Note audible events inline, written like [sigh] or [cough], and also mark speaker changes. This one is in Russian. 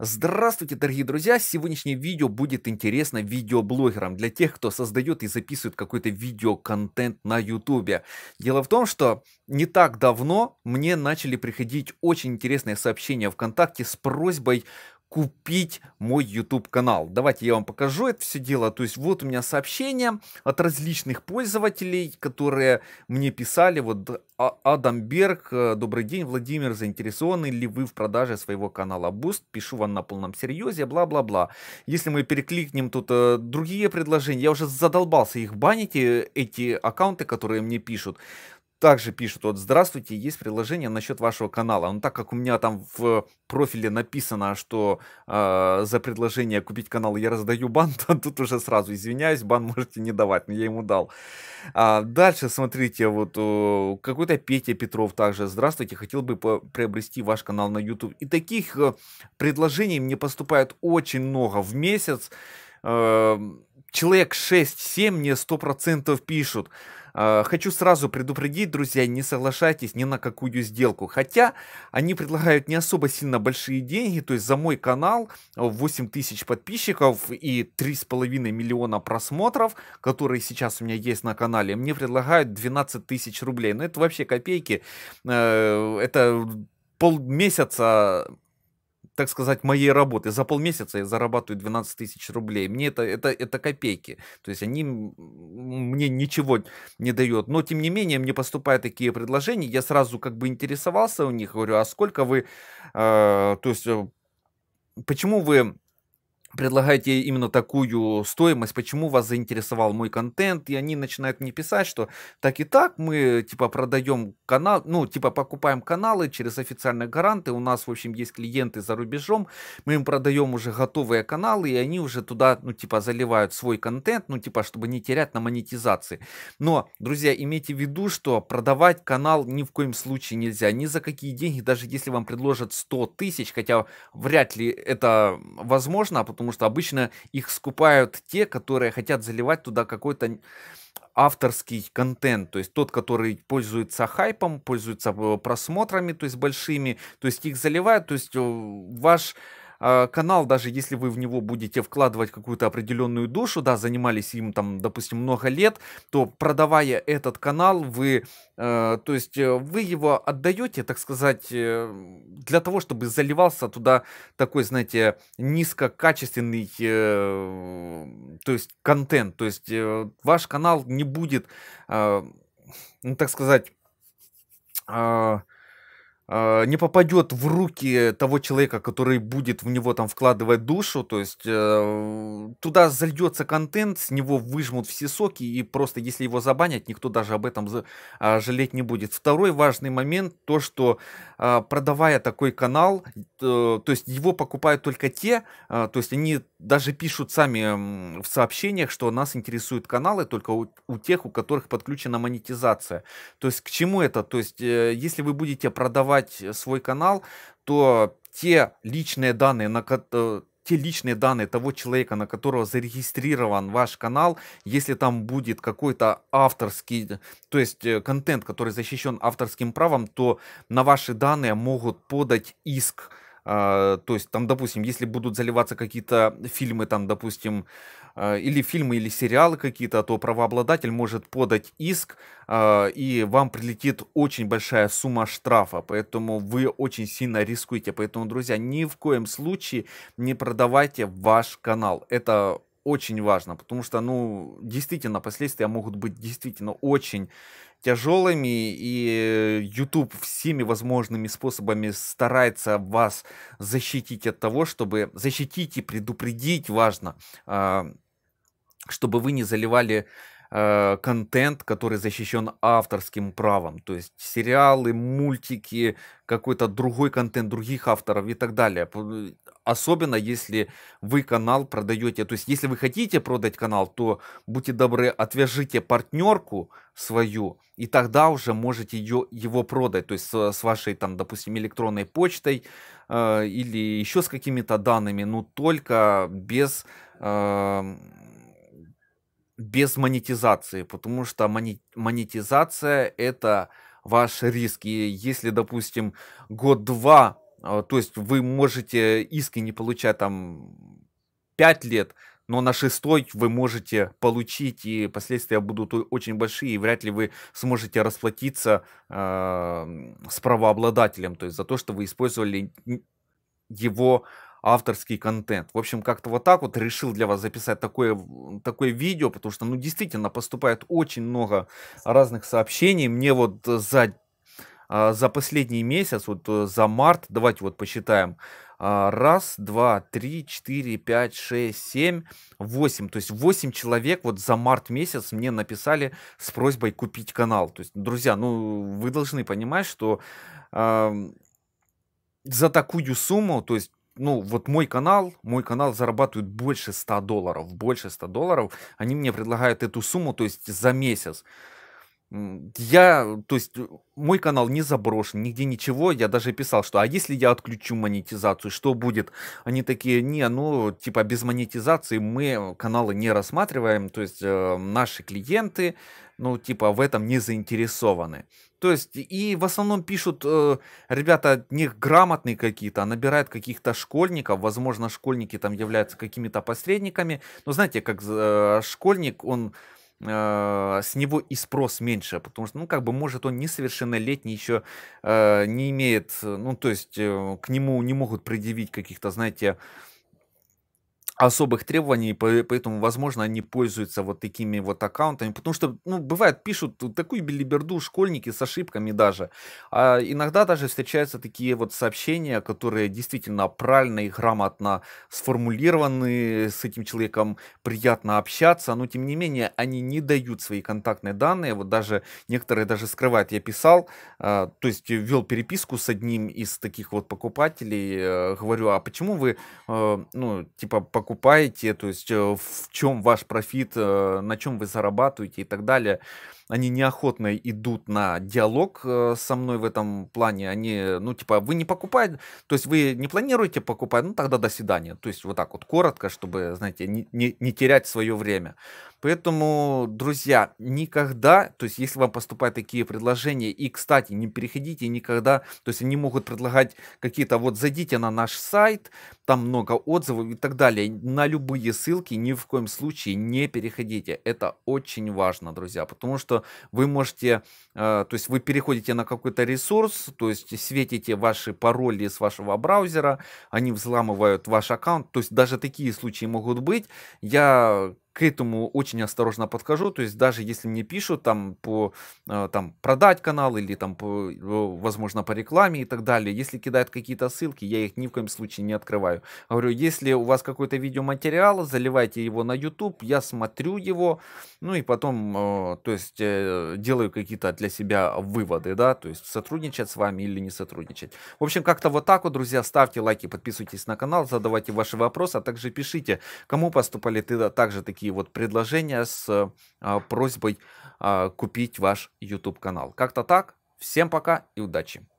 Speaker 1: Здравствуйте, дорогие друзья! Сегодняшнее видео будет интересно видеоблогерам, для тех, кто создает и записывает какой-то видеоконтент на YouTube. Дело в том, что не так давно мне начали приходить очень интересные сообщения ВКонтакте с просьбой купить мой YouTube канал. Давайте я вам покажу это все дело. То есть вот у меня сообщения от различных пользователей, которые мне писали. Вот «А, Адам Берг, э, добрый день, Владимир, заинтересованы ли вы в продаже своего канала Boost? Пишу вам на полном серьезе, бла-бла-бла. Если мы перекликнем тут э, другие предложения, я уже задолбался их банить, э, эти аккаунты, которые мне пишут также пишут, вот, здравствуйте, есть предложение насчет вашего канала. Но ну, так как у меня там в профиле написано, что э, за предложение купить канал я раздаю бан, [laughs] то тут уже сразу извиняюсь, бан можете не давать, но я ему дал. А дальше, смотрите, вот какой-то Петя Петров также, здравствуйте, хотел бы приобрести ваш канал на YouTube. И таких э, предложений мне поступает очень много в месяц. Э, человек 6-7 мне 100% пишут. А, хочу сразу предупредить, друзья, не соглашайтесь ни на какую сделку. Хотя они предлагают не особо сильно большие деньги, то есть за мой канал 8 тысяч подписчиков и 3,5 миллиона просмотров, которые сейчас у меня есть на канале, мне предлагают 12 тысяч рублей. Но ну, это вообще копейки, э, это полмесяца так сказать, моей работы. За полмесяца я зарабатываю 12 тысяч рублей. Мне это, это, это копейки. То есть они мне ничего не дают. Но, тем не менее, мне поступают такие предложения. Я сразу как бы интересовался у них. Говорю, а сколько вы... Э, то есть, э, почему вы предлагаете именно такую стоимость, почему вас заинтересовал мой контент, и они начинают мне писать, что так и так мы, типа, продаем канал, ну, типа, покупаем каналы через официальные гаранты, у нас, в общем, есть клиенты за рубежом, мы им продаем уже готовые каналы, и они уже туда, ну, типа, заливают свой контент, ну, типа, чтобы не терять на монетизации. Но, друзья, имейте в виду, что продавать канал ни в коем случае нельзя, ни за какие деньги, даже если вам предложат 100 тысяч, хотя вряд ли это возможно, а потому потому что обычно их скупают те, которые хотят заливать туда какой-то авторский контент, то есть тот, который пользуется хайпом, пользуется э, просмотрами, то есть большими, то есть их заливают, то есть э, ваш а, канал, даже если вы в него будете вкладывать какую-то определенную душу, да, занимались им там, допустим, много лет, то продавая этот канал, вы, э, то есть э, вы его отдаете, так сказать, э, для того, чтобы заливался туда такой, знаете, низкокачественный, э, то есть контент, то есть э, ваш канал не будет, э, ну, так сказать, э, э, не попадет в руки того человека, который будет в него там вкладывать душу, то есть э, туда зальется контент, с него выжмут все соки, и просто если его забанят, никто даже об этом за, э, жалеть не будет. Второй важный момент, то что э, продавая такой канал, э, то есть его покупают только те, э, то есть они даже пишут сами в сообщениях, что нас интересуют каналы только у, у тех, у которых подключена монетизация. То есть к чему это? То есть э, если вы будете продавать создавать э, свой канал, то те личные данные, на э, те личные данные того человека, на которого зарегистрирован ваш канал, если там будет какой-то авторский, то есть э, контент, который защищен авторским правом, то на ваши данные могут подать иск а, то есть там, допустим, если будут заливаться какие-то фильмы, там, допустим, а, или фильмы, или сериалы какие-то, то правообладатель может подать иск, а, и вам прилетит очень большая сумма штрафа, поэтому вы очень сильно рискуете. Поэтому, друзья, ни в коем случае не продавайте ваш канал. Это очень важно, потому что, ну, действительно, последствия могут быть действительно очень тяжелыми, и YouTube всеми возможными способами старается вас защитить от того, чтобы защитить и предупредить, важно, а, чтобы вы не заливали а, контент, который защищен авторским правом, то есть сериалы, мультики, какой-то другой контент других авторов и так далее. Особенно если вы канал продаете. То есть, если вы хотите продать канал, то будьте добры, отвяжите партнерку свою, и тогда уже можете ее, его продать. То есть, с вашей, там, допустим, электронной почтой э, или еще с какими-то данными, но только без... Э, без монетизации, потому что монетизация это ваш риск. И если, допустим, год-два а, то есть вы можете иски не получать там 5 лет, но на шестой вы можете получить, и последствия будут очень большие, и вряд ли вы сможете расплатиться э, с правообладателем, то есть за то, что вы использовали его авторский контент. В общем, как-то вот так вот решил для вас записать такое, такое видео, потому что, ну, действительно, поступает очень много разных сообщений. Мне вот за а, за последний месяц, вот э, за март, давайте вот посчитаем, а, раз, два, три, четыре, пять, шесть, семь, восемь. То есть восемь человек вот за март месяц мне написали с просьбой купить канал. То есть, друзья, ну вы должны понимать, что э, за такую сумму, то есть ну, вот мой канал, мой канал зарабатывает больше 100 долларов, больше 100 долларов, они мне предлагают эту сумму, то есть за месяц я, то есть, э, мой канал не заброшен, нигде ничего, я даже писал, что, а если я отключу монетизацию, что будет? Они такие, не, ну, типа, без монетизации мы каналы не рассматриваем, то есть, э, наши клиенты, ну, типа, в этом не заинтересованы. То есть, и в основном пишут э, ребята не грамотные какие-то, а набирают каких-то школьников. Возможно, школьники там являются какими-то посредниками. Но знаете, как э, школьник, он э, с него и спрос меньше, потому что, ну, как бы, может, он несовершеннолетний еще э, не имеет, э, ну, то есть э, к нему не могут предъявить каких-то, знаете, э, особых требований, поэтому, возможно, они пользуются вот такими вот аккаунтами, потому что, ну, бывает, пишут такую билиберду школьники с ошибками даже, а иногда даже встречаются такие вот сообщения, которые действительно правильно и грамотно сформулированы, с этим человеком приятно общаться, но, тем не менее, они не дают свои контактные данные, вот даже некоторые даже скрывают, я писал, а, то есть вел переписку с одним из таких вот покупателей, э, говорю, а почему вы, э, ну, типа, покупаете, то есть э, в чем ваш профит, э, на чем вы зарабатываете и так далее они неохотно идут на диалог э, со мной в этом плане. Они, ну, типа, вы не покупаете, то есть вы не планируете покупать, ну, тогда до свидания. То есть вот так вот коротко, чтобы, знаете, не, не, не терять свое время. Поэтому, друзья, никогда, то есть если вам поступают такие предложения, и, кстати, не переходите никогда, то есть они могут предлагать какие-то, вот зайдите на наш сайт, там много отзывов и так далее. На любые ссылки ни в коем случае не переходите. Это очень важно, друзья, потому что что вы можете, э, то есть вы переходите на какой-то ресурс, то есть светите ваши пароли с вашего браузера, они взламывают ваш аккаунт, то есть даже такие случаи могут быть. Я к этому очень осторожно подхожу, то есть даже если мне пишут там по э, там продать канал или там по, возможно по рекламе и так далее, если кидают какие-то ссылки, я их ни в коем случае не открываю. Говорю, если у вас какой-то видеоматериал, заливайте его на YouTube, я смотрю его, ну и потом, э, то есть э, делаю какие-то для себя выводы, да, то есть сотрудничать с вами или не сотрудничать. В общем, как-то вот так вот, друзья, ставьте лайки, подписывайтесь на канал, задавайте ваши вопросы, а также пишите, кому поступали ты также такие такие вот предложения с а, просьбой а, купить ваш YouTube канал. Как-то так. Всем пока и удачи!